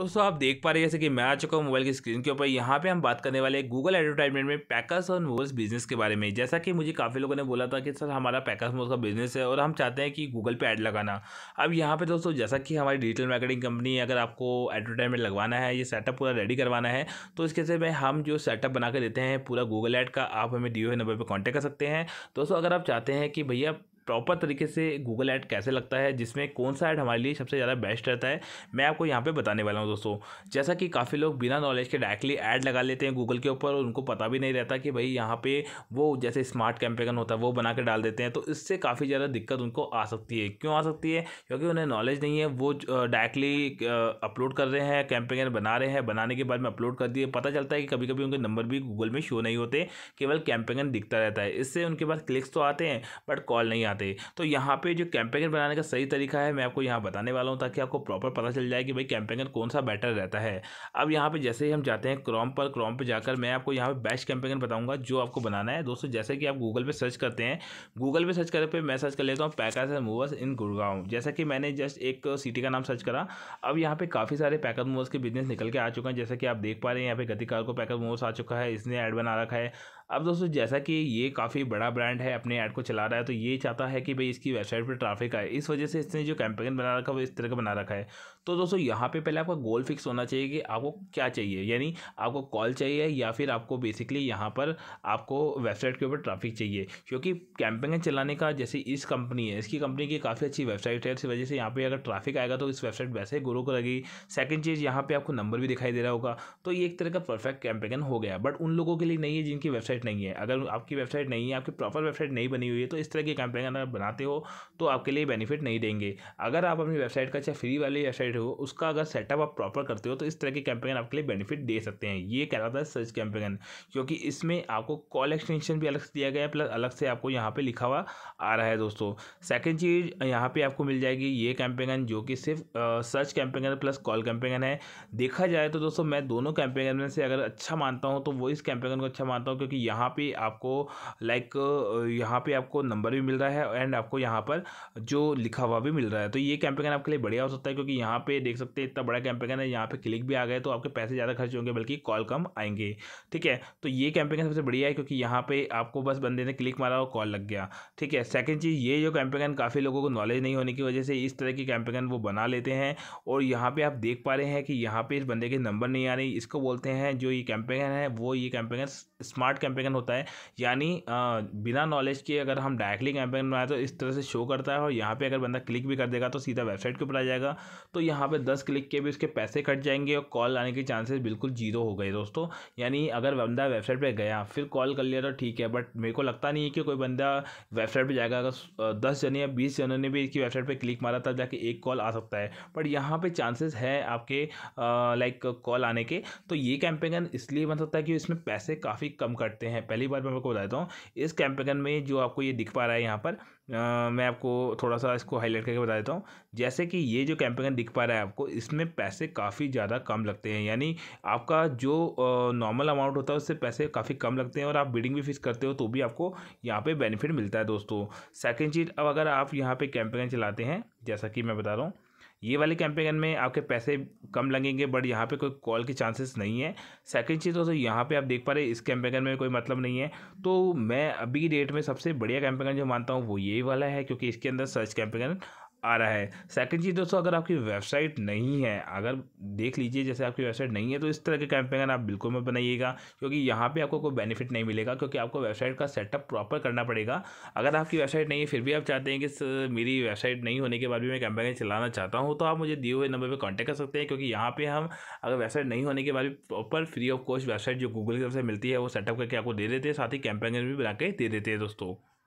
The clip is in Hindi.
तो दोस्तों आप देख पा रहे हैं जैसे कि मैं आ चुका हूँ मोबाइल की स्क्रीन के ऊपर यहाँ पे हम बात करने वाले गूगल एडवर्टाइजमेंट में पैकर्स और मोबल्स बिजनेस के बारे में जैसा कि मुझे काफ़ी लोगों ने बोला था कि सर हमारा पैकर्स मोबल्स का बिजनेस है और हम चाहते हैं कि गूगल पे ऐड लगाना अब यहाँ पे दोस्तों जैसा कि हमारी डिजिटल मार्केटिंग कंपनी अगर आपको एडवर्टाइजमेंट लगवाना है ये सेटअप पूरा रेडी करवाना है तो इसके से मैं हम जो सेटअप बना के देते हैं पूरा गूगल ऐड का आप हमें डी ओ नंबर पर कॉन्टैक्ट कर सकते हैं दोस्तों अगर आप चाहते हैं कि भैया प्रॉपर तरीके से गूगल ऐड कैसे लगता है जिसमें कौन सा ऐड हमारे लिए सबसे ज़्यादा बेस्ट रहता है मैं आपको यहाँ पे बताने वाला हूँ दोस्तों जैसा कि काफ़ी लोग बिना नॉलेज के डायरेक्टली ऐड लगा लेते हैं गूगल के ऊपर और उनको पता भी नहीं रहता कि भाई यहाँ पे वो जैसे स्मार्ट कैंपेगन होता है वो बना के डाल देते हैं तो इससे काफ़ी ज़्यादा दिक्कत उनको आ सकती है क्यों आ सकती है क्योंकि उन्हें नॉलेज नहीं है वो डायरेक्टली अपलोड कर रहे हैं कैंपेगन बना रहे हैं बनाने के बाद में अपलोड कर दिए पता चलता है कि कभी कभी उनके नंबर भी गूगल में शो नहीं होते केवल कैंपेगन दिखता रहता है इससे उनके पास क्लिक्स तो आते हैं बट कॉल नहीं आते तो यहाँ पे जो कैंपेगन बनाने का सही तरीका है मैं आपको यहाँ बताने वाला हूँ ताकि आपको प्रॉपर पता चल जाए कि भाई कैंपेगन कौन सा बेटर रहता है अब यहाँ पे जैसे ही हम जाते हैं क्रॉम पर क्रॉम पर जाकर मैं आपको यहाँ पे बेस्ट कैंपेगन बताऊँगा जो आपको बनाना है दोस्तों जैसे कि आप गूगल पर सर्च करते हैं गूगल पर सर्च कर पे मैं सर्च कर लेता हूँ packers and movers in Gurgaon जैसा कि मैंने जस्ट एक सिटी का नाम सर्च करा अब यहाँ पर काफ़ी सारे पैकर मूवर्स के बिजनेस निकल के आ चुके हैं जैसे कि आप देख पा रहे हैं यहाँ पे गतिकार को पैकर मूवर्स आ चुका है इसने एड बना रखा है अब दोस्तों जैसा कि ये काफ़ी बड़ा ब्रांड है अपने ऐड को चला रहा है तो ये चाहता है कि भाई इसकी वेबसाइट पर ट्रैफिक आए इस वजह से इसने जो कैंपेन बना रखा है वो इस तरह का बना रखा है तो दोस्तों यहाँ पे पहले आपका गोल फिक्स होना चाहिए कि आपको क्या चाहिए यानी आपको कॉल चाहिए या फिर आपको बेसिकली यहाँ पर आपको वेबसाइट के ऊपर ट्राफिक चाहिए क्योंकि कैंपेन चलाने का जैसे इस कंपनी है इसकी कंपनी की काफ़ी अच्छी वेबसाइट है इस वजह से यहाँ पर अगर ट्राफिक आएगा तो इस वेबसाइट वैसे ही ग्रो करेगी सेकेंड चीज़ यहाँ पर आपको नंबर भी दिखाई दे रहा होगा तो ये एक तरह का परफेक्ट कैंपेन हो गया बट उन लोगों के लिए नहीं है जिनकी वेबसाइट वेबसाइट नहीं है अगर आपकी वेबसाइट नहीं है आपकी प्रॉपर वेबसाइट नहीं बनी हुई है तो इस तरह की कैंपेन अगर बनाते हो तो आपके लिए बेनिफिट नहीं देंगे अगर आप अपनी वेबसाइट का चाहे फ्री वाली वेबसाइट हो उसका अगर सेटअप आप प्रॉपर करते हो तो इस तरह की कैंपेन आपके लिए बेनिफिट दे सकते हैं ये कहलाता है सर्च कैंपेन क्योंकि इसमें आपको कॉल एक्सटेंशन भी अलग से दिया गया है प्लस अलग से आपको यहाँ पर लिखा हुआ आ रहा है दोस्तों सेकेंड चीज़ यहाँ पर आपको मिल जाएगी ये कैंपेन जो कि सिर्फ search campaign plus call campaign है देखा जाए तो दोस्तों मैं दोनों कैंपेन में से अगर अच्छा मानता हूँ तो वो इस कैंपेन को अच्छा मानता हूँ क्योंकि यहाँ पे आपको लाइक यहाँ पे आपको नंबर भी मिल रहा है एंड आपको यहाँ पर जो लिखा हुआ भी मिल रहा है तो ये कैंपेन आपके लिए बढ़िया हो सकता है क्योंकि यहाँ पे देख सकते हैं इतना बड़ा कैंपेन है यहाँ पे क्लिक भी आ गए तो आपके पैसे ज़्यादा खर्च होंगे बल्कि कॉल कम आएंगे ठीक है तो ये कैंपेन सबसे बढ़िया है क्योंकि यहाँ पर आपको बस बंदे ने क्लिक मारा और कॉल लग गया ठीक है सेकेंड चीज़ ये जो कैंपेन काफ़ी लोगों को नॉलेज नहीं होने की वजह से इस तरह की कैंपेन वो बना लेते हैं और यहाँ पर आप देख पा रहे हैं कि यहाँ पर इस बंदे के नंबर नहीं आ रही इसको बोलते हैं जो ये कैंपेन है वो ये कैंपेन स्मार्ट कैंपेन कैंपेगन होता है यानी बिना नॉलेज के अगर हम डायरेक्टली कैंपेन बनाए तो इस तरह से शो करता है और यहाँ पर अगर बंदा क्लिक भी कर देगा तो सीधा वेबसाइट के ऊपर आ जाएगा तो यहाँ पर दस क्लिक के भी उसके पैसे कट जाएंगे और कॉल आने के चांसेस बिल्कुल जीरो हो गए दोस्तों यानी अगर बंदा वेबसाइट पर गया फिर कॉल कर लिया तो ठीक है बट मेरे को लगता नहीं है कि कोई बंदा वेबसाइट पर जाएगा अगर दस जने या बीस जनों ने भी इसकी वेबसाइट पर क्लिक मारा तब जाके एक कॉल आ सकता है बट यहाँ पर चांसेस है आपके लाइक कॉल आने के तो ये कैंपेन इसलिए बन सकता है कि इसमें पैसे काफ़ी कम कट कहते हैं पहली बार मैं आपको बता देता हूँ इस कैंपेगन में जो आपको ये दिख पा रहा है यहाँ पर आ, मैं आपको थोड़ा सा इसको हाईलाइट करके बता देता हूँ जैसे कि ये जो कैंपेगन दिख पा रहा है आपको इसमें पैसे काफ़ी ज़्यादा कम लगते हैं यानी आपका जो नॉर्मल अमाउंट होता है उससे पैसे काफ़ी कम लगते हैं और आप बिडिंग भी फिक्स करते हो तो भी आपको यहाँ पर बेनिफिट मिलता है दोस्तों सेकेंड चीज़ अब अगर आप यहाँ पर कैंपेगन चलाते हैं जैसा कि मैं बता रहा हूँ ये वाले कैंपेगन में आपके पैसे कम लगेंगे बट यहाँ पे कोई कॉल के चांसेस नहीं है सेकंड चीज़ दोस्तों यहाँ पे आप देख पा रहे इस कैंपेगन में कोई मतलब नहीं है तो मैं अभी की डेट में सबसे बढ़िया कैंपेगन जो मानता हूँ वो यही वाला है क्योंकि इसके अंदर सर्च कैंपेगन आ रहा है सेकंड चीज़ दोस्तों अगर आपकी वेबसाइट नहीं है अगर देख लीजिए जैसे आपकी वेबसाइट नहीं है तो इस तरह के कैंपेन आप बिल्कुल मत बनाइएगा क्योंकि यहाँ पे आपको कोई बेनिफिट नहीं मिलेगा क्योंकि आपको वेबसाइट का सेटअप प्रॉपर करना पड़ेगा अगर आपकी वेबसाइट नहीं है फिर भी आप चाहते हैं कि मेरी वेबसाइट नहीं होने के बाद भी मैं कैंपेन चलाना चाहता हूँ तो आप मुझे दिए हुए नंबर पर कॉन्टैक्ट कर सकते हैं क्योंकि यहाँ पर हम अगर वेबसाइट नहीं होने के बाद भी proper free of cost website जो गूगल की तरफ से मिलती है वो सेटअप करके आपको दे देते हैं साथ ही कैंपेन भी बना के दे देते हैं दोस्तों